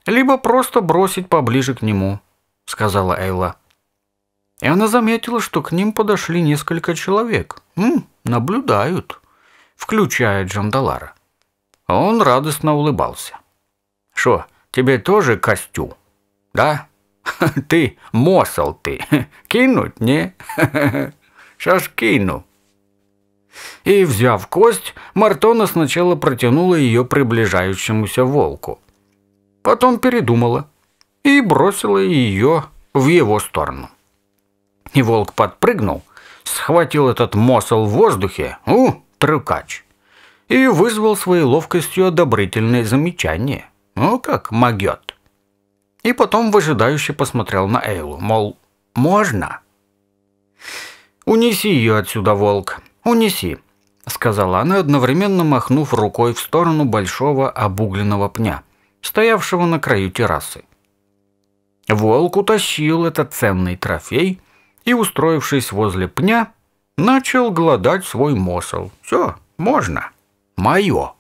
либо просто бросить поближе к нему», — сказала Эйла. И она заметила, что к ним подошли несколько человек. М, наблюдают, включая Джандалара. Он радостно улыбался. «Шо, тебе тоже костю? Да? Ты, мосол ты, кинуть, не? Сейчас кину». И, взяв кость, Мартона сначала протянула ее приближающемуся волку. Потом передумала и бросила ее в его сторону. И волк подпрыгнул, схватил этот мосол в воздухе, у, трюкач, и вызвал своей ловкостью одобрительное замечание. Ну, как могет. И потом выжидающе посмотрел на Эйлу, мол, можно? «Унеси ее отсюда, волк, унеси», — сказала она, одновременно махнув рукой в сторону большого обугленного пня — стоявшего на краю террасы. Волк утащил этот ценный трофей и, устроившись возле пня, начал глодать свой мосол. «Все, можно. Мое».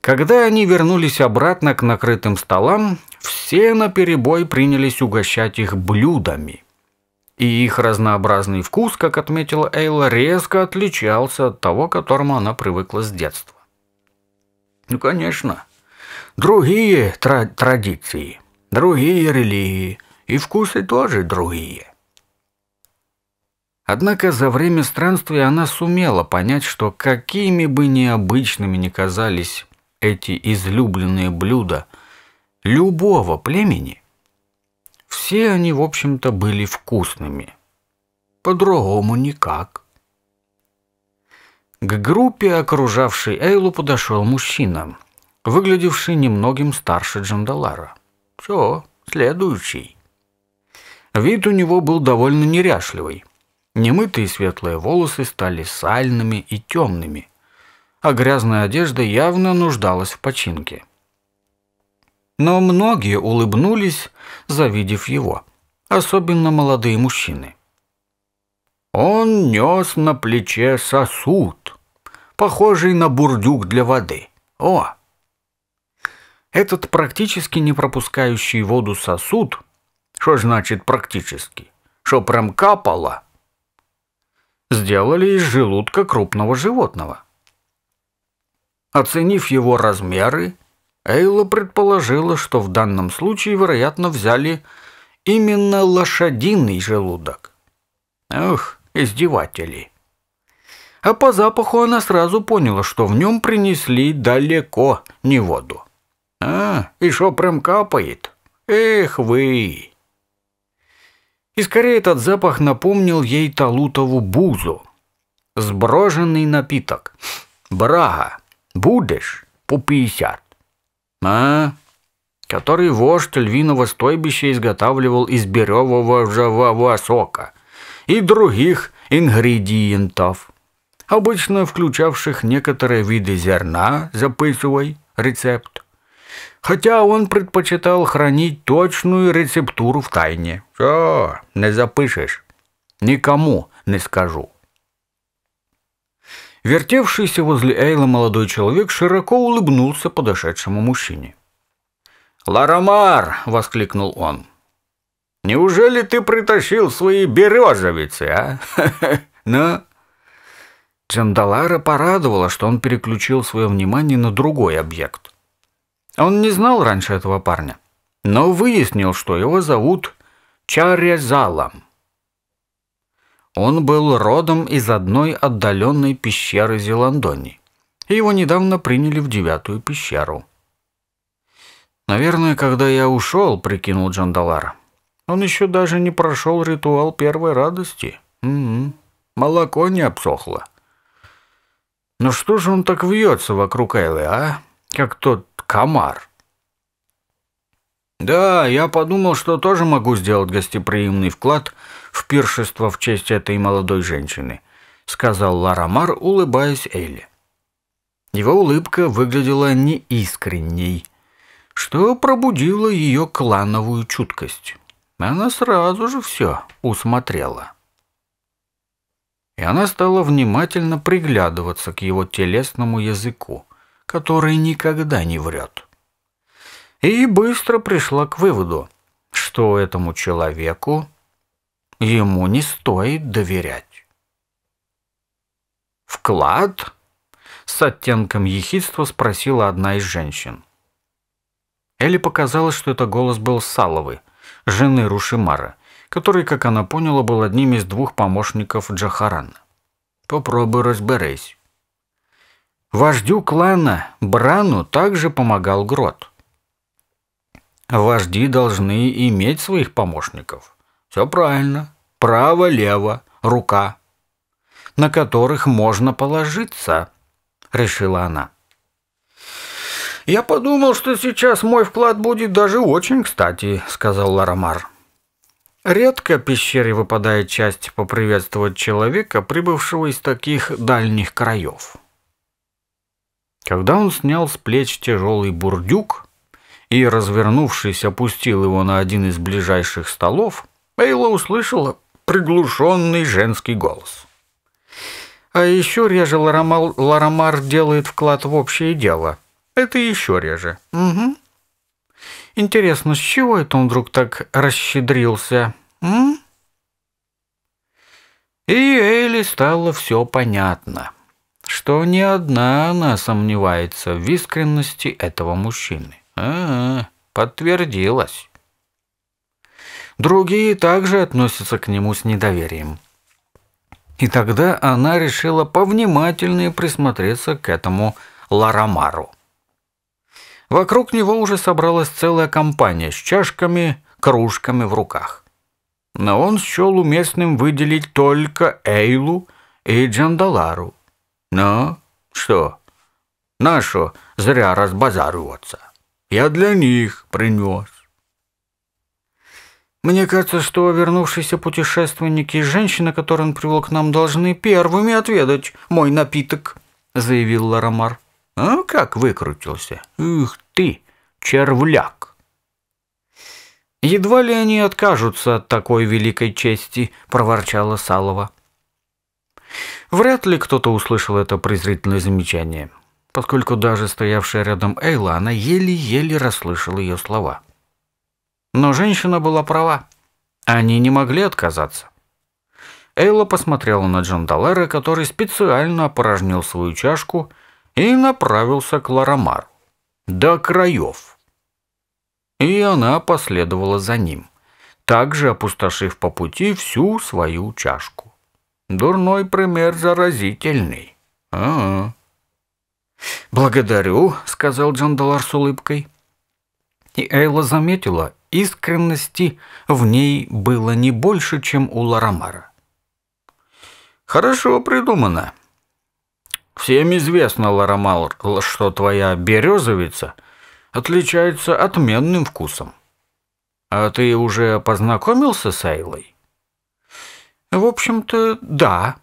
Когда они вернулись обратно к накрытым столам, все наперебой принялись угощать их блюдами. И их разнообразный вкус, как отметила Эйла, резко отличался от того, к которому она привыкла с детства. Ну, конечно. Другие тра- традиции, другие религии и вкусы тоже другие. Однако за время странствия она сумела понять, что какими бы необычными ни казались эти излюбленные блюда любого племени, все они, в общем-то, были вкусными. По-другому никак. К группе, окружавшей Эйлу, подошел мужчина, выглядевший немногим старше Джандалара. «Все, следующий». Вид у него был довольно неряшливый. Немытые светлые волосы стали сальными и темными, а грязная одежда явно нуждалась в починке. Но многие улыбнулись, завидев его, особенно молодые мужчины. Он нес на плече сосуд, похожий на бурдюк для воды. О! Этот практически не пропускающий воду сосуд, что значит практически, что прям капало, сделали из желудка крупного животного. Оценив его размеры, Эйла предположила, что в данном случае, вероятно, взяли именно лошадиный желудок. Эх, издеватели. А по запаху она сразу поняла, что в нем принесли далеко не воду. А, и что прям капает? Эх вы! И скорее этот запах напомнил ей талутову бузу. Сброженный напиток. Брага, будешь по пятьдесят. А, который вождь львиного стойбища изготавливал из беревого ржавого сока и других ингредиентов, обычно включавших некоторые виды зерна, записывай рецепт. Хотя он предпочитал хранить точную рецептуру в тайне. Все, не запишешь. Никому не скажу. Вертевшийся возле Эйла молодой человек широко улыбнулся подошедшему мужчине. «Ларамар!» — воскликнул он. Неужели ты притащил свои березовицы, а? Ну?» Джандалара порадовало, что он переключил свое внимание на другой объект. Он не знал раньше этого парня, но выяснил, что его зовут Чарязалом. Он был родом из одной отдаленной пещеры Зеландони, и Его недавно приняли в девятую пещеру. «Наверное, когда я ушел», — прикинул Джандалара, — он еще даже не прошел ритуал первой радости. Угу. Молоко не обсохло. Но ну что же он так вьется вокруг Эллы, а? Как тот комар. Да, я подумал, что тоже могу сделать гостеприимный вклад в пиршество в честь этой молодой женщины, сказал Ларамар, улыбаясь Элле. Его улыбка выглядела неискренней, что пробудило ее клановую чуткость она сразу же все усмотрела. И она стала внимательно приглядываться к его телесному языку, который никогда не врет. И быстро пришла к выводу, что этому человеку ему не стоит доверять. «Вклад?» — с оттенком ехидства спросила одна из женщин. Элли показалось, что это голос был Саловы — жены Рушимара, который, как она поняла, был одним из двух помощников Джахарана. «Попробуй разберись». Вождю клана Брану также помогал Грот. Вожди должны иметь своих помощников. Все правильно. Право-лево, рука. На которых можно положиться, решила она. «Я подумал, что сейчас мой вклад будет даже очень кстати», — сказал Ларамар. Редко пещере выпадает часть поприветствовать человека, прибывшего из таких дальних краев. Когда он снял с плеч тяжелый бурдюк и, развернувшись, опустил его на один из ближайших столов, Эйла услышала приглушенный женский голос. А еще реже Ларамар делает вклад в общее дело — это еще реже. Угу. Интересно, с чего это он вдруг так расщедрился? М? И Элли стало все понятно, что не одна она сомневается в искренности этого мужчины. А, -а, -а подтвердилось. Другие также относятся к нему с недоверием. И тогда она решила повнимательнее присмотреться к этому Ларамару. Вокруг него уже собралась целая компания с чашками, кружками в руках. Но он счел уместным выделить только Эйлу и Джандалару. Но «Ну, что? Нашу зря разбазариваться. Я для них принес. Мне кажется, что вернувшиеся путешественники и женщина, которую он привел к нам, должны первыми отведать мой напиток, заявил Ларамар. А ну как выкрутился? ух ты, червляк! Едва ли они откажутся от такой великой чести, проворчала Салова. Вряд ли кто-то услышал это презрительное замечание, поскольку даже стоявшая рядом Эйла, она еле-еле расслышала ее слова. Но женщина была права. Они не могли отказаться. Эйла посмотрела на Джандалера, который специально опорожнил свою чашку – и направился к Ларамару До краев. И она последовала за ним, также опустошив по пути всю свою чашку. Дурной пример заразительный. А -а. «Благодарю», — сказал Джандалар с улыбкой. И Эйла заметила, искренности в ней было не больше, чем у Ларамара. «Хорошо придумано», Всем известно, Ларамал, что твоя березовица отличается отменным вкусом. А ты уже познакомился с Айлой? В общем-то, да,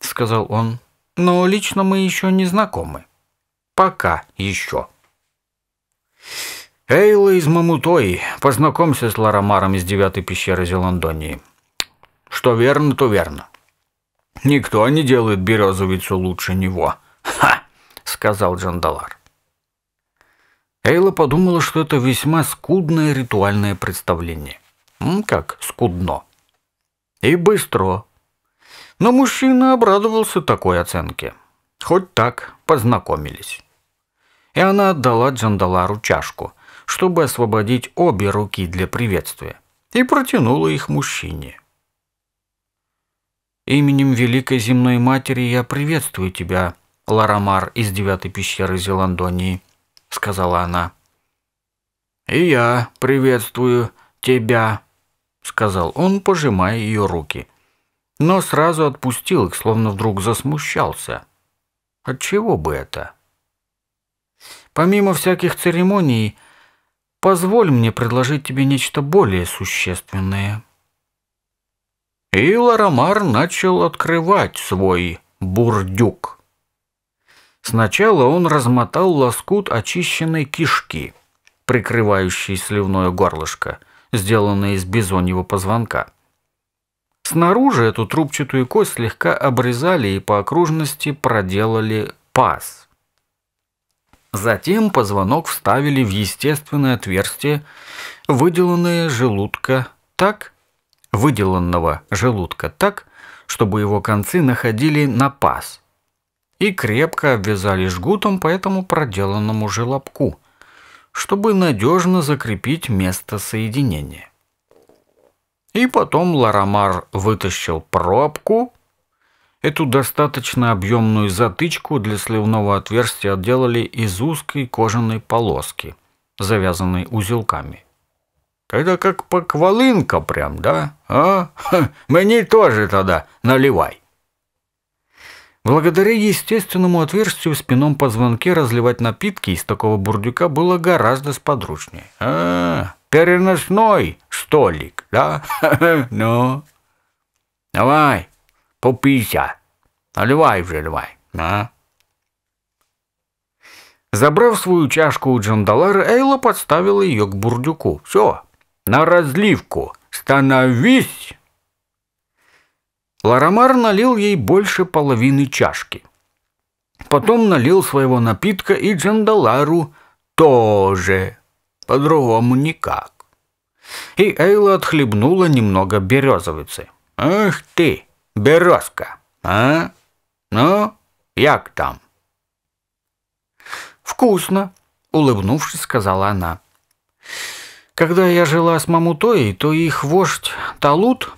сказал он. Но лично мы еще не знакомы. Пока еще. Эйла из Мамутой, познакомься с Ларамаром из девятой пещеры Зеландонии. Что верно, то верно. Никто не делает березовицу лучше него. Ха! сказал Джандалар. Эйла подумала, что это весьма скудное ритуальное представление. Как скудно. И быстро. Но мужчина обрадовался такой оценке. Хоть так познакомились. И она отдала Джандалару чашку, чтобы освободить обе руки для приветствия, и протянула их мужчине. Именем Великой Земной Матери я приветствую тебя, Ларамар из Девятой пещеры Зеландонии», — сказала она. «И я приветствую тебя», — сказал он, пожимая ее руки. Но сразу отпустил их, словно вдруг засмущался. Отчего бы это? «Помимо всяких церемоний, позволь мне предложить тебе нечто более существенное», и Ларамар начал открывать свой бурдюк. Сначала он размотал лоскут очищенной кишки, прикрывающей сливное горлышко, сделанное из бизоньего позвонка. Снаружи эту трубчатую кость слегка обрезали и по окружности проделали паз. Затем позвонок вставили в естественное отверстие, выделанное желудка так, выделанного желудка так, чтобы его концы находили на паз, и крепко обвязали жгутом по этому проделанному желобку, чтобы надежно закрепить место соединения. И потом Ларамар вытащил пробку. Эту достаточно объемную затычку для сливного отверстия делали из узкой кожаной полоски, завязанной узелками – когда как поквалынка прям, да? А? Ха, мне тоже тогда наливай. Благодаря естественному отверстию в спинном позвонке разливать напитки из такого бурдюка было гораздо сподручнее. А, переносной столик, да? Ну, давай, попийся. Наливай уже наливай. А? Забрав свою чашку у Джандалары, Эйла подставила ее к бурдюку. Все, на разливку. Становись!» Ларамар налил ей больше половины чашки. Потом налил своего напитка и Джандалару тоже. По-другому никак. И Эйла отхлебнула немного березовицы. «Эх ты, березка, а? Ну, як там?» «Вкусно», — улыбнувшись, сказала она. «Вкусно». Когда я жила с Мамутоей, то их вождь Талут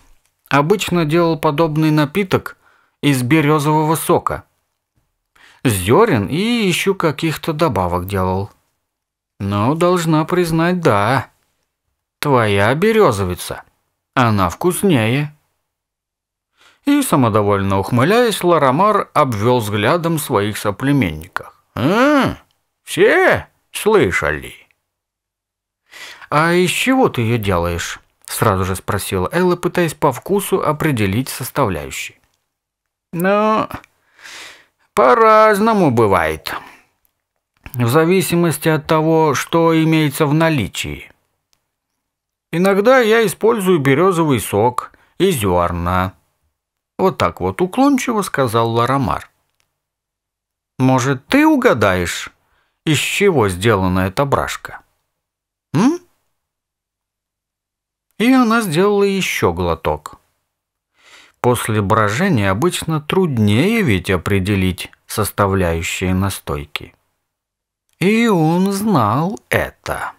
обычно делал подобный напиток из березового сока. Зерен и еще каких-то добавок делал. Но должна признать, да. Твоя березовица. Она вкуснее. И, самодовольно ухмыляясь, Ларамар обвел взглядом своих соплеменников. «А, все слышали?» «А из чего ты ее делаешь?» – сразу же спросила Элла, пытаясь по вкусу определить составляющие. «Ну, по-разному бывает. В зависимости от того, что имеется в наличии. Иногда я использую березовый сок и зерна». Вот так вот уклончиво сказал Ларамар. «Может, ты угадаешь, из чего сделана эта брашка?» «М?» и она сделала еще глоток. После брожения обычно труднее ведь определить составляющие настойки. И он знал это.